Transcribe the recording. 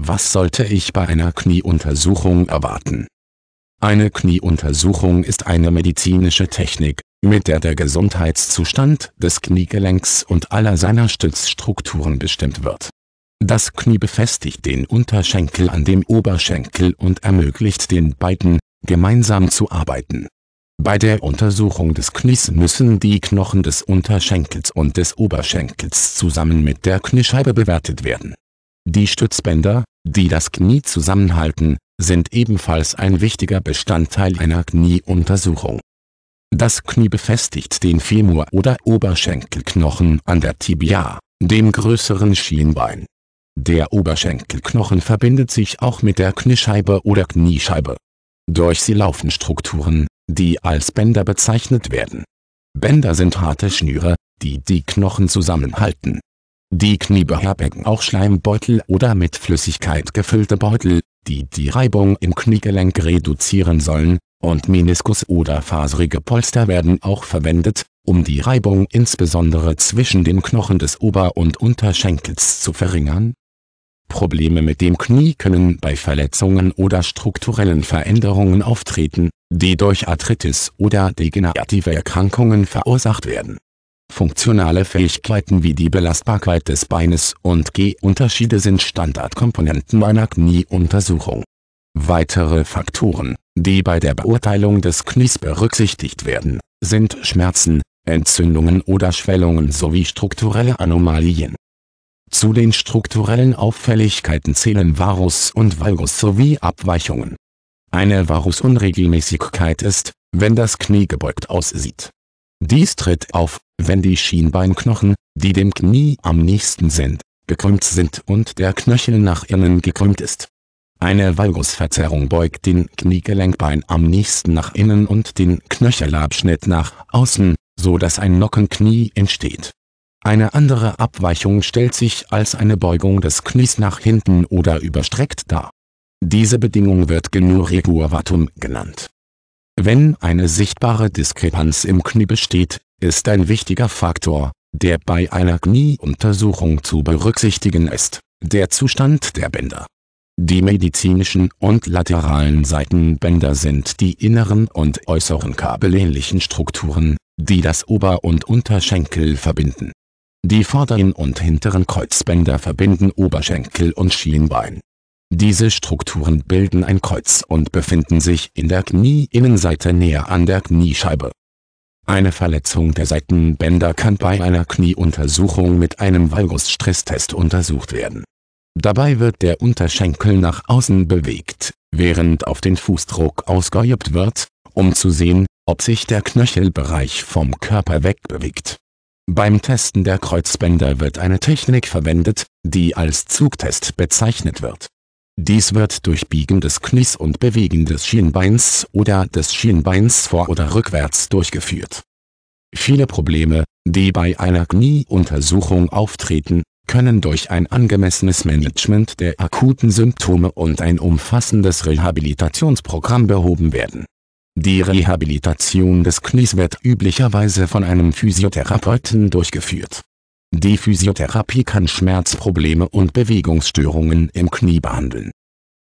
Was sollte ich bei einer Knieuntersuchung erwarten? Eine Knieuntersuchung ist eine medizinische Technik, mit der der Gesundheitszustand des Kniegelenks und aller seiner Stützstrukturen bestimmt wird. Das Knie befestigt den Unterschenkel an dem Oberschenkel und ermöglicht den beiden, gemeinsam zu arbeiten. Bei der Untersuchung des Knies müssen die Knochen des Unterschenkels und des Oberschenkels zusammen mit der Kniescheibe bewertet werden die Stützbänder, die das Knie zusammenhalten, sind ebenfalls ein wichtiger Bestandteil einer Knieuntersuchung. Das Knie befestigt den Femur- oder Oberschenkelknochen an der Tibia, dem größeren Schienbein. Der Oberschenkelknochen verbindet sich auch mit der Kniescheibe oder Kniescheibe. Durch sie laufen Strukturen, die als Bänder bezeichnet werden. Bänder sind harte Schnüre, die die Knochen zusammenhalten die Knie beherbergen auch Schleimbeutel oder mit Flüssigkeit gefüllte Beutel, die die Reibung im Kniegelenk reduzieren sollen, und Meniskus oder faserige Polster werden auch verwendet, um die Reibung insbesondere zwischen den Knochen des Ober- und Unterschenkels zu verringern. Probleme mit dem Knie können bei Verletzungen oder strukturellen Veränderungen auftreten, die durch Arthritis oder degenerative Erkrankungen verursacht werden Funktionale Fähigkeiten wie die Belastbarkeit des Beines und G-Unterschiede sind Standardkomponenten einer Knieuntersuchung. Weitere Faktoren, die bei der Beurteilung des Knies berücksichtigt werden, sind Schmerzen, Entzündungen oder Schwellungen sowie strukturelle Anomalien. Zu den strukturellen Auffälligkeiten zählen Varus und Valgus sowie Abweichungen. Eine Varusunregelmäßigkeit ist, wenn das Knie gebeugt aussieht dies tritt auf, wenn die Schienbeinknochen, die dem Knie am nächsten sind, gekrümmt sind und der Knöchel nach innen gekrümmt ist. Eine Valgusverzerrung beugt den Kniegelenkbein am nächsten nach innen und den Knöchelabschnitt nach außen, so dass ein Nockenknie entsteht. Eine andere Abweichung stellt sich als eine Beugung des Knies nach hinten oder überstreckt dar. Diese Bedingung wird Genurie genannt wenn eine sichtbare Diskrepanz im Knie besteht, ist ein wichtiger Faktor, der bei einer Knieuntersuchung zu berücksichtigen ist, der Zustand der Bänder. Die medizinischen und lateralen Seitenbänder sind die inneren und äußeren kabelähnlichen Strukturen, die das Ober- und Unterschenkel verbinden. Die vorderen und hinteren Kreuzbänder verbinden Oberschenkel und Schienbein. Diese Strukturen bilden ein Kreuz und befinden sich in der Knieinnenseite näher an der Kniescheibe. Eine Verletzung der Seitenbänder kann bei einer Knieuntersuchung mit einem Valgus-Stresstest untersucht werden. Dabei wird der Unterschenkel nach außen bewegt, während auf den Fußdruck ausgeübt wird, um zu sehen, ob sich der Knöchelbereich vom Körper wegbewegt. Beim Testen der Kreuzbänder wird eine Technik verwendet, die als Zugtest bezeichnet wird dies wird durch Biegen des Knies und Bewegen des Schienbeins oder des Schienbeins vor oder rückwärts durchgeführt. Viele Probleme, die bei einer Knieuntersuchung auftreten, können durch ein angemessenes Management der akuten Symptome und ein umfassendes Rehabilitationsprogramm behoben werden. Die Rehabilitation des Knies wird üblicherweise von einem Physiotherapeuten durchgeführt die Physiotherapie kann Schmerzprobleme und Bewegungsstörungen im Knie behandeln